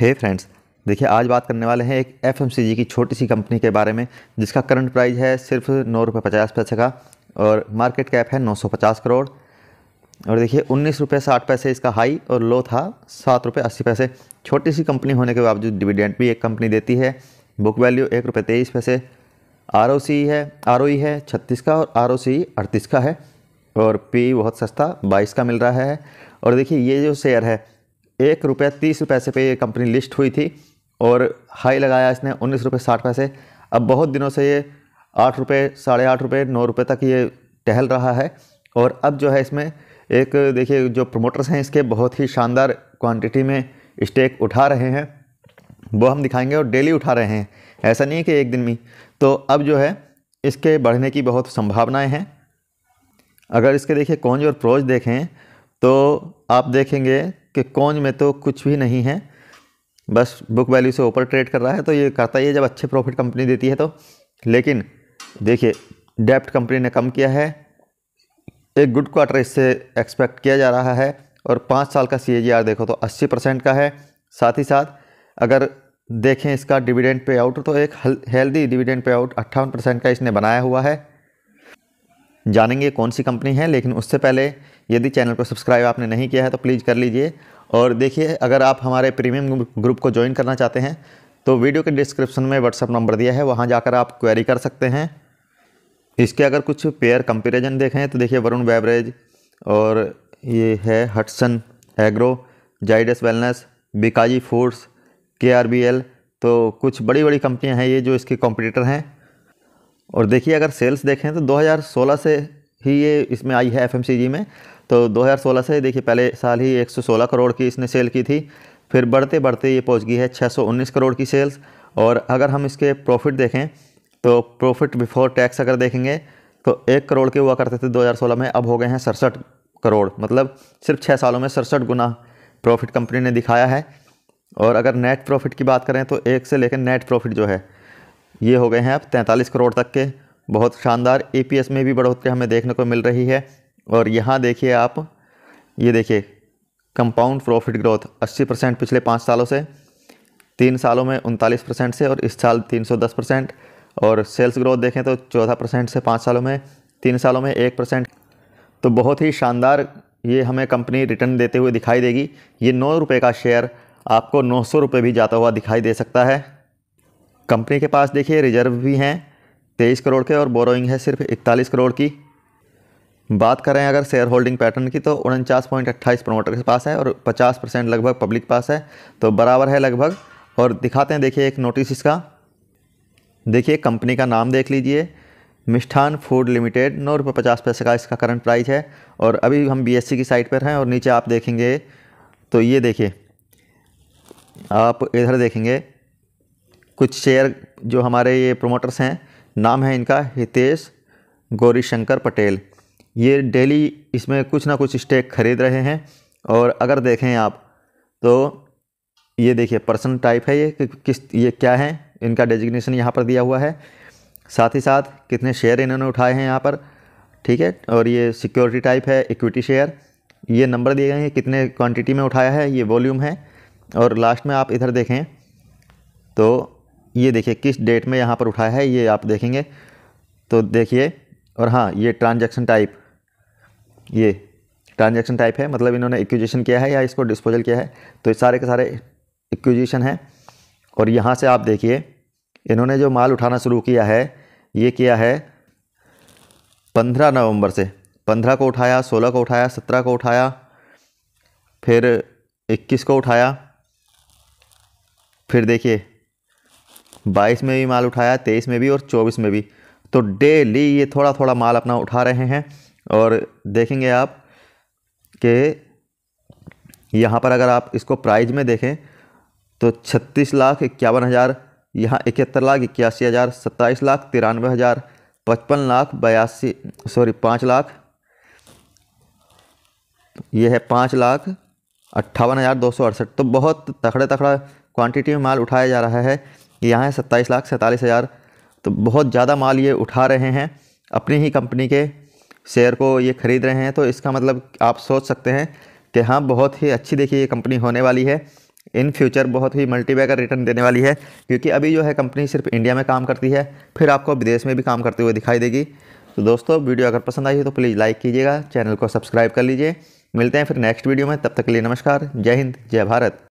हे friends देखिए आज बात करने वाले हैं एक एफ की छोटी सी कंपनी के बारे में जिसका करंट प्राइस है सिर्फ नौ रुपये पचास पैसे का और मार्केट कैप है नौ सौ पचास करोड़ और देखिए उन्नीस रुपये साठ पैसे इसका हाई और लो था सात रुपये अस्सी पैसे छोटी सी कंपनी होने के बावजूद डिविडेंट भी एक कंपनी देती है बुक वैल्यू एक रुपये तेईस पैसे आर ओ सी है आर ओ ई है छत्तीस का और आर ओ सी अड़तीस का है और पी e बहुत सस्ता बाईस का मिल रहा है और देखिए ये जो शेयर है एक रुपये तीस पैसे पे ये कंपनी लिस्ट हुई थी और हाई लगाया इसने उन्नीस रुपये साठ पैसे अब बहुत दिनों से ये आठ रुपये साढ़े आठ रुपये नौ रुपये तक ये टहल रहा है और अब जो है इसमें एक देखिए जो प्रमोटर्स हैं इसके बहुत ही शानदार क्वान्टिटी में स्टेक उठा रहे हैं वो हम दिखाएंगे और डेली उठा रहे हैं ऐसा नहीं है कि एक दिन में तो अब जो है इसके बढ़ने की बहुत संभावनाएं हैं अगर इसके देखिए कौन और प्रोज देखें तो आप देखेंगे कि कौन में तो कुछ भी नहीं है बस बुक वैल्यू से ऊपर ट्रेड कर रहा है तो ये करता ही है जब अच्छे प्रॉफिट कंपनी देती है तो लेकिन देखिए डेप्ट कंपनी ने कम किया है एक गुड क्वार्टर इससे एक्सपेक्ट किया जा रहा है और पाँच साल का सी देखो तो अस्सी परसेंट का है साथ ही साथ अगर देखें इसका डिविडेंड पे आउट तो एक हेल्दी डिविडेंड पे आउट अट्ठावन परसेंट का इसने बनाया हुआ है जानेंगे कौन सी कंपनी है लेकिन उससे पहले यदि चैनल को सब्सक्राइब आपने नहीं किया है तो प्लीज़ कर लीजिए और देखिए अगर आप हमारे प्रीमियम ग्रुप को ज्वाइन करना चाहते हैं तो वीडियो के डिस्क्रिप्शन में व्हाट्सअप नंबर दिया है वहाँ जाकर आप क्वेरी कर सकते हैं इसके अगर कुछ पेयर कंपेरिजन देखें तो देखिए वरुण बेवरेज और ये है Hatsun agro Zydus wellness Bikaji foods के तो कुछ बड़ी बड़ी कंपनियां हैं ये जो इसके कॉम्पिटिटर हैं और देखिए अगर सेल्स देखें तो 2016 से ही ये इसमें आई है एफएमसीजी में तो 2016 से देखिए पहले साल ही 116 करोड़ की इसने सेल की थी फिर बढ़ते बढ़ते ये पहुंच गई है 619 करोड़ की सेल्स और अगर हम इसके प्रॉफिट देखें तो प्रॉफिट बिफोर टैक्स अगर देखेंगे तो एक करोड़ के हुआ करते थे दो में अब हो गए हैं सड़सठ करोड़ मतलब सिर्फ छः सालों में सड़सठ गुना प्रॉफिट कंपनी ने दिखाया है और अगर नेट प्रॉफिट की बात करें तो एक से लेकर नेट प्रॉफिट जो है ये हो गए हैं अब तैंतालीस करोड़ तक के बहुत शानदार ईपीएस में भी बढ़ोतरी हमें देखने को मिल रही है और यहाँ देखिए आप ये देखिए कंपाउंड प्रॉफिट ग्रोथ 80 परसेंट पिछले पाँच सालों से तीन सालों में उनतालीस परसेंट से और इस साल 310 परसेंट और सेल्स ग्रोथ देखें तो चौदह परसेंट से पाँच सालों में तीन सालों में एक परसेंट तो बहुत ही शानदार ये हमें कंपनी रिटर्न देते हुए दिखाई देगी ये नौ रुपये का शेयर आपको नौ सौ रुपये भी जाता हुआ दिखाई दे सकता है कंपनी के पास देखिए रिजर्व भी हैं तेईस करोड़ के और बोरोइंग है सिर्फ इकतालीस करोड़ की बात करें अगर शेयर होल्डिंग पैटर्न की तो उनचास पॉइंट अट्ठाईस प्रमोटर के पास है और पचास परसेंट लगभग पब्लिक पास है तो बराबर है लगभग और दिखाते हैं देखिए एक नोटिस इसका देखिए कंपनी का नाम देख लीजिए मिष्ठान फूड लिमिटेड नौ रुपये पचास पैसे का इसका करंट प्राइस है और अभी हम बी e की साइट पर हैं और नीचे आप देखेंगे तो ये देखिए आप इधर देखेंगे कुछ शेयर जो हमारे ये प्रोमोटर्स हैं नाम है इनका हितेश गौरीशंकर पटेल ये डेली इसमें कुछ ना कुछ स्टेक खरीद रहे हैं और अगर देखें आप तो ये देखिए पर्सन टाइप है ये कि किस ये क्या है इनका डेजिग्नेशन यहाँ पर दिया हुआ है साथ ही साथ कितने शेयर इन्होंने उठाए हैं यहाँ पर ठीक है और ये सिक्योरिटी टाइप है इक्विटी शेयर ये नंबर दिए गए हैं कितने क्वांटिटी में उठाया है ये वॉल्यूम है और लास्ट में आप इधर देखें तो ये देखिए किस डेट में यहाँ पर उठाया है ये आप देखेंगे तो देखिए और हाँ ये ट्रांजैक्शन टाइप ये ट्रांजैक्शन टाइप है मतलब इन्होंने एक्विजिशन किया है या इसको डिस्पोजल किया है तो ये सारे के सारे एक्विजिशन हैं और यहाँ से आप देखिए इन्होंने जो माल उठाना शुरू किया है ये किया है पंद्रह नवम्बर से पंद्रह को उठाया सोलह को उठाया सत्रह को उठाया फिर इक्कीस को उठाया फिर देखिए बाईस में भी माल उठाया तेईस में भी और चौबीस में भी तो डेली ये थोड़ा थोड़ा माल अपना उठा रहे हैं और देखेंगे आप कि यहाँ पर अगर आप इसको प्राइज में देखें तो छत्तीस लाख इक्यावन हज़ार यहाँ इकहत्तर लाख इक्यासी हज़ार सत्ताईस लाख तिरानवे हज़ार पचपन लाख बयासी सॉरी पाँच लाख ये है पाँच लाख अट्ठावन हज़ार दो सौ अड़सठ तो बहुत तखड़े तखड़ा क्वांटिटी में माल उठाया जा रहा है यहाँ है सत्ताईस लाख सैंतालीस हज़ार तो बहुत ज़्यादा माल ये उठा रहे हैं अपनी ही कंपनी के शेयर को ये ख़रीद रहे हैं तो इसका मतलब आप सोच सकते हैं कि हाँ बहुत ही अच्छी देखिए ये कंपनी होने वाली है इन फ्यूचर बहुत ही मल्टीबैगर रिटर्न देने वाली है क्योंकि अभी जो है कंपनी सिर्फ इंडिया में काम करती है फिर आपको विदेश में भी काम करते हुए दिखाई देगी तो दोस्तों वीडियो अगर पसंद आई है तो प्लीज़ लाइक कीजिएगा चैनल को सब्सक्राइब कर लीजिए मिलते हैं फिर नेक्स्ट वीडियो में तब तक के लिए नमस्कार जय हिंद जय भारत